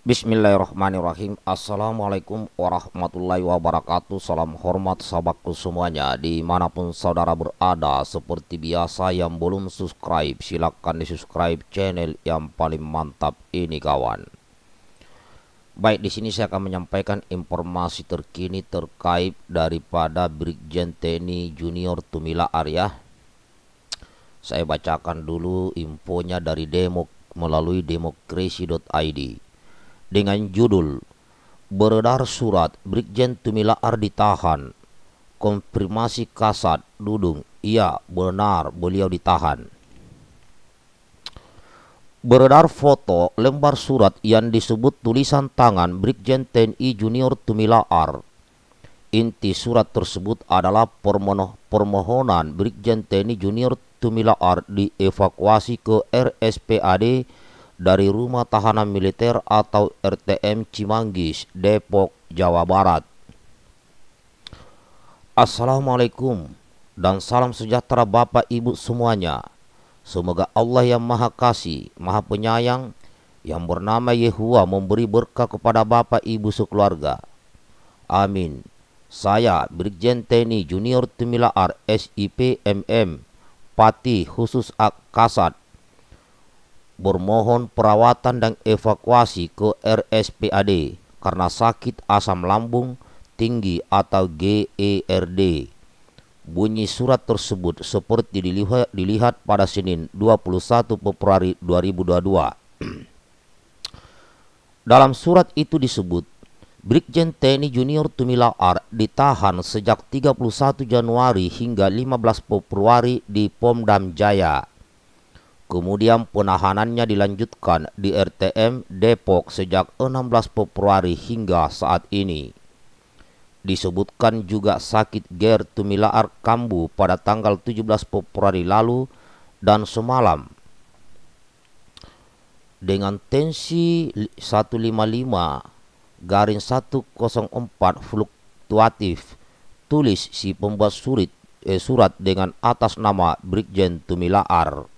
Bismillahirrahmanirrahim Assalamualaikum warahmatullahi wabarakatuh Salam hormat sahabatku semuanya Dimanapun saudara berada Seperti biasa yang belum subscribe Silahkan di subscribe channel yang paling mantap ini kawan Baik di sini saya akan menyampaikan informasi terkini terkait daripada Brigjen TNI Junior Tumila Arya Saya bacakan dulu infonya dari demo melalui demokrasi.id dengan judul Beredar surat Brigjen tumila Ardi tahan Konfirmasi kasat Dudung, iya benar beliau ditahan. Beredar foto lembar surat yang disebut tulisan tangan Brigjen TNI Junior tumila ar Inti surat tersebut adalah permohonan Brigjen TNI Junior tumila ar dievakuasi ke RSPAD dari Rumah Tahanan Militer atau RTM Cimanggis, Depok, Jawa Barat. Assalamualaikum dan salam sejahtera Bapak Ibu semuanya. Semoga Allah yang Maha Kasih, Maha Penyayang, yang bernama Yehua memberi berkah kepada Bapak Ibu sekeluarga. Amin. Saya Brigjen TNI Junior Tumilaar SIP MM Pati khusus Ak Kasat bermohon perawatan dan evakuasi ke RSPAD karena sakit asam lambung tinggi atau GERD. Bunyi surat tersebut seperti dilihat, pada Senin 21 Februari 2022. Dalam surat itu disebut, Brigjen TNI Junior Tumila R ditahan sejak 31 Januari hingga 15 Februari di Pomdam Jaya. Kemudian penahanannya dilanjutkan di RTM Depok sejak 16 Februari hingga saat ini. Disebutkan juga sakit Ger Tumilaar Kambu pada tanggal 17 Februari lalu dan semalam. Dengan tensi 155 garing 104 fluktuatif tulis si pembuat surit, eh, surat dengan atas nama Brigjen Tumilaar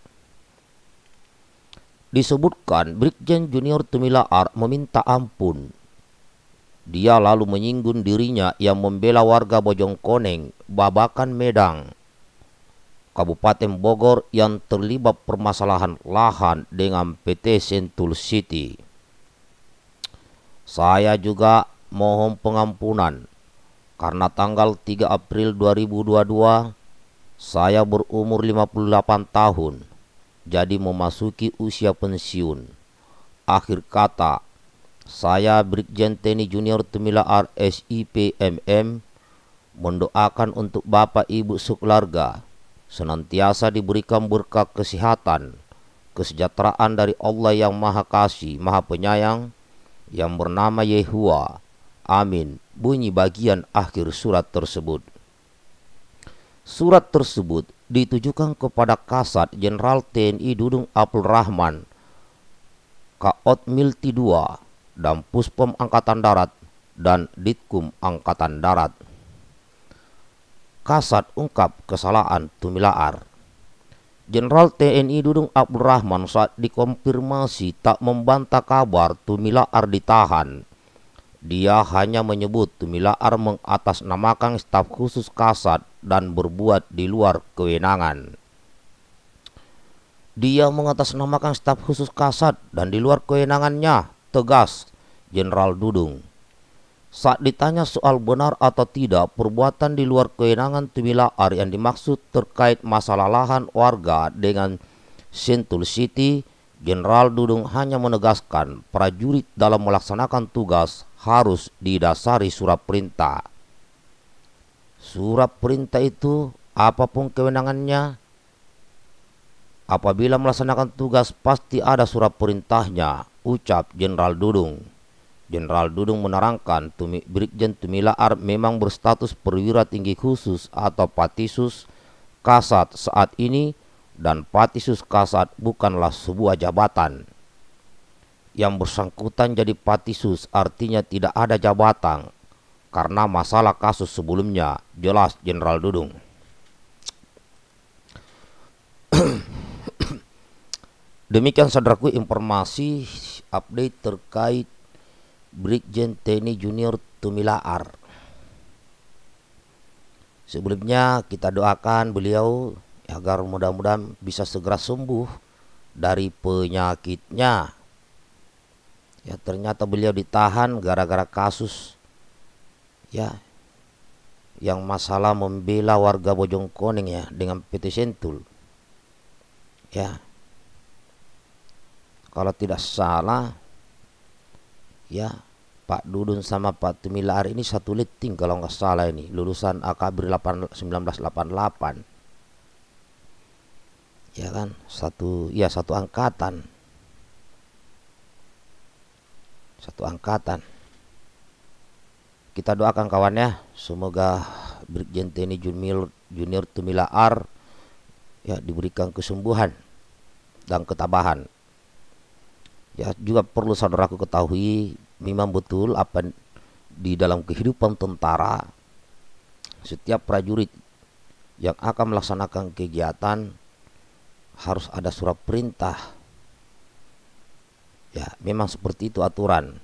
disebutkan Brigjen Junior Tumila Ar meminta ampun. Dia lalu menyinggung dirinya yang membela warga bojong Bojongkoneng, Babakan Medang, Kabupaten Bogor yang terlibat permasalahan lahan dengan PT Sentul City. Saya juga mohon pengampunan karena tanggal 3 April 2022 saya berumur 58 tahun jadi memasuki usia pensiun. Akhir kata, saya Brigjen TNI Junior Tumila RSI PMM mendoakan untuk Bapak Ibu sekeluarga senantiasa diberikan berkah kesehatan, kesejahteraan dari Allah yang Maha Kasih, Maha Penyayang yang bernama Yehua. Amin. Bunyi bagian akhir surat tersebut. Surat tersebut ditujukan kepada Kasat Jenderal TNI Dudung Abdul Rahman, Kaot Milti II, dan Puspom Angkatan Darat dan Ditkum Angkatan Darat. Kasat ungkap kesalahan Tumilaar. Jenderal TNI Dudung Abdul Rahman saat dikonfirmasi tak membantah kabar Tumilaar ditahan dia hanya menyebut Tumilaar mengatasnamakan staf khusus kasat dan berbuat di luar kewenangan. Dia mengatasnamakan staf khusus kasat dan di luar kewenangannya, tegas Jenderal Dudung. Saat ditanya soal benar atau tidak perbuatan di luar kewenangan Tumilaar yang dimaksud terkait masalah lahan warga dengan Sentul City, Jenderal Dudung hanya menegaskan prajurit dalam melaksanakan tugas harus didasari surat perintah. Surat perintah itu apapun kewenangannya, apabila melaksanakan tugas pasti ada surat perintahnya, ucap Jenderal Dudung. Jenderal Dudung menerangkan Tumi, Brigjen Tumila Ar memang berstatus perwira tinggi khusus atau patisus kasat saat ini dan patisus kasat bukanlah sebuah jabatan. Yang bersangkutan jadi patisus artinya tidak ada jabatan karena masalah kasus sebelumnya jelas Jenderal Dudung. Demikian saudaraku informasi update terkait Brigjen TNI Junior Tumilaar. Sebelumnya kita doakan beliau agar mudah-mudahan bisa segera sembuh dari penyakitnya. Ya ternyata beliau ditahan gara-gara kasus ya yang masalah membela warga Bojong Koning ya dengan PT Sentul. Ya. Kalau tidak salah ya Pak Dudun sama Pak Tumilar ini satu liting kalau nggak salah ini lulusan Akabri 1988 ya kan satu ya satu angkatan satu angkatan kita doakan kawannya semoga Brigjen TNI Junior Junior Tumila R ya diberikan kesembuhan dan ketabahan ya juga perlu saudaraku ketahui memang betul apa di dalam kehidupan tentara setiap prajurit yang akan melaksanakan kegiatan harus ada surat perintah. Ya, memang seperti itu aturan.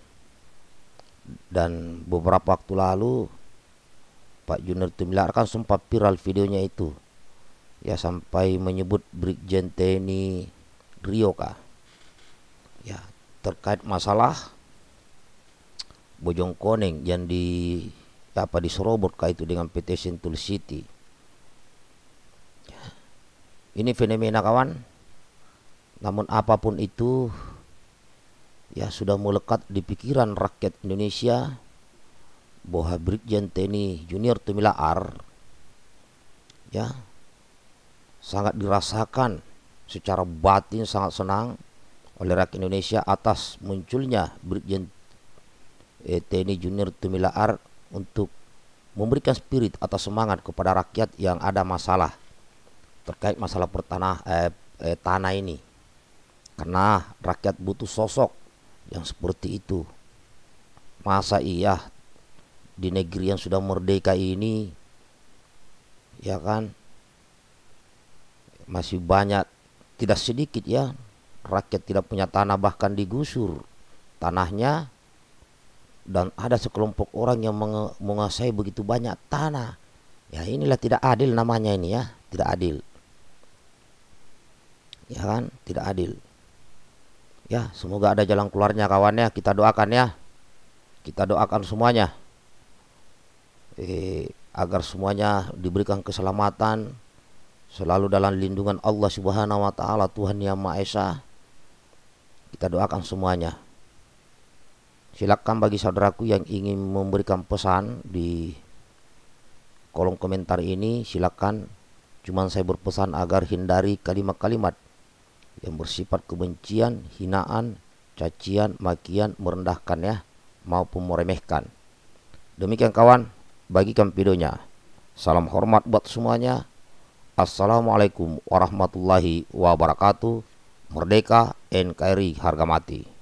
Dan beberapa waktu lalu Pak Junior Tumilar kan sempat viral videonya itu. Ya sampai menyebut Brigjen TNI Rioka. Ya, terkait masalah Bojong Koneng yang di apa diserobot itu dengan PT Sentul City ini fenomena kawan. Namun apapun itu ya sudah melekat di pikiran rakyat Indonesia bahwa Brigjen TNI Junior Tumila R ya sangat dirasakan secara batin sangat senang oleh rakyat Indonesia atas munculnya Brigjen eh, TNI Junior Tumila R untuk memberikan spirit atau semangat kepada rakyat yang ada masalah terkait masalah pertanah eh, eh, tanah ini karena rakyat butuh sosok yang seperti itu masa iya di negeri yang sudah merdeka ini ya kan masih banyak tidak sedikit ya rakyat tidak punya tanah bahkan digusur tanahnya dan ada sekelompok orang yang menguasai begitu banyak tanah ya inilah tidak adil namanya ini ya tidak adil ya kan tidak adil ya semoga ada jalan keluarnya kawannya kita doakan ya kita doakan semuanya eh, agar semuanya diberikan keselamatan selalu dalam lindungan Allah Subhanahu wa taala Tuhan Yang Maha Esa kita doakan semuanya silakan bagi saudaraku yang ingin memberikan pesan di kolom komentar ini silakan cuman saya berpesan agar hindari kalimat-kalimat yang bersifat kebencian, hinaan, cacian, makian, merendahkan ya, maupun meremehkan. Demikian kawan, bagikan videonya. Salam hormat buat semuanya. Assalamualaikum warahmatullahi wabarakatuh. Merdeka NKRI harga mati.